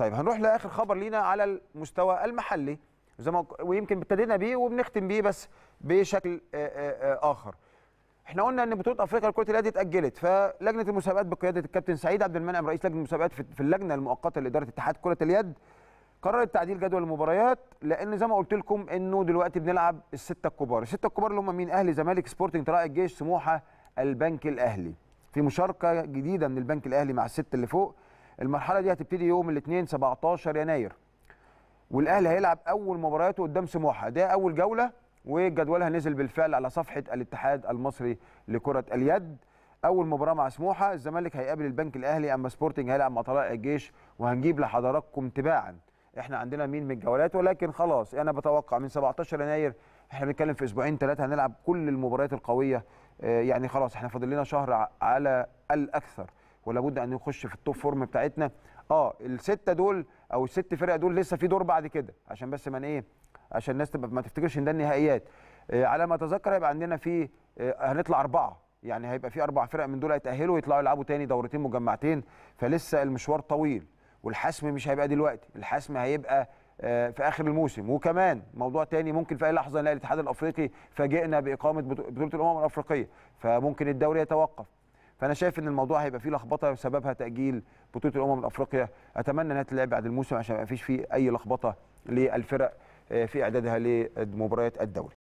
طيب هنروح لاخر خبر لينا على المستوى المحلي زي ما ويمكن ابتدينا بيه وبنختم بيه بس بشكل اخر احنا قلنا ان بطوله افريقيا لكره اليد اتاجلت فلجنه المسابقات بقياده الكابتن سعيد عبد المنعم رئيس لجنه المسابقات في اللجنه المؤقته لاداره اتحاد كره اليد قررت تعديل جدول المباريات لان زي ما قلت لكم انه دلوقتي بنلعب السته الكبار السته الكبار اللي هم مين اهلي زمالك سبورتنج طلائع الجيش سموحه البنك الاهلي في مشاركه جديده من البنك الاهلي مع الست اللي فوق المرحله دي هتبتدي يوم الاثنين 17 يناير والاهلي هيلعب اول مبارياته قدام سموحه ده اول جوله وجدولها نزل بالفعل على صفحه الاتحاد المصري لكره اليد اول مباراه مع سموحه الزمالك هيقابل البنك الاهلي اما سبورتنج هيلعب مع طلائع الجيش وهنجيب لحضراتكم تباعا احنا عندنا مين من الجولات ولكن خلاص انا بتوقع من 17 يناير احنا بنتكلم في اسبوعين ثلاثه هنلعب كل المباريات القويه آه، يعني خلاص احنا فاضل لنا شهر على الاكثر ولا بد ان نخش في التوب فورم بتاعتنا اه السته دول او الست فرق دول لسه في دور بعد كده عشان بس ما ايه عشان الناس تبقى ما تفتكرش ان ده النهائيات آه على ما اتذكر هيبقى عندنا في آه هنطلع اربعه يعني هيبقى في اربع فرق من دول هيتاهلوا ويطلعوا يلعبوا تاني دورتين مجمعتين فلسه المشوار طويل والحسم مش هيبقى دلوقتي الحسم هيبقى آه، في اخر الموسم وكمان موضوع تاني ممكن في اي لحظه نلاقي الاتحاد الافريقي فاجئنا باقامه بطوله الامم الافريقيه فممكن الدوري يتوقف فانا شايف ان الموضوع هيبقى فيه لخبطه سببها تاجيل بطوله الامم الافريقيه اتمنى انها تلعب بعد الموسم عشان ما فيش فيه اي لخبطه للفرق آه، في اعدادها لمباريات الدوري